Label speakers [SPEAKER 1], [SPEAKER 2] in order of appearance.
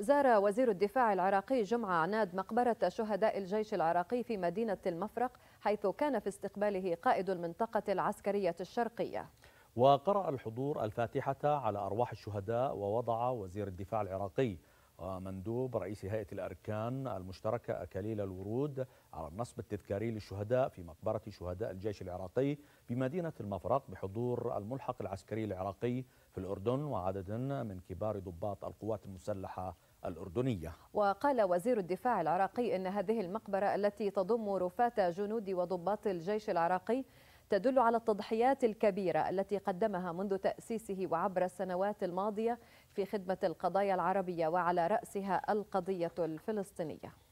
[SPEAKER 1] زار وزير الدفاع العراقي جمعة عناد مقبرة شهداء الجيش العراقي في مدينة المفرق حيث كان في استقباله قائد المنطقة العسكرية الشرقية
[SPEAKER 2] وقرأ الحضور الفاتحة على أرواح الشهداء ووضع وزير الدفاع العراقي مندوب رئيس هيئة الأركان المشتركة أكاليل الورود على النصب التذكاري للشهداء في مقبرة شهداء الجيش العراقي بمدينة المفرق بحضور الملحق العسكري العراقي في الأردن وعدد من كبار ضباط القوات المسلحة الأردنية
[SPEAKER 1] وقال وزير الدفاع العراقي أن هذه المقبرة التي تضم رفات جنود وضباط الجيش العراقي تدل على التضحيات الكبيرة التي قدمها منذ تأسيسه وعبر السنوات الماضية في خدمة القضايا العربية
[SPEAKER 3] وعلى رأسها القضية الفلسطينية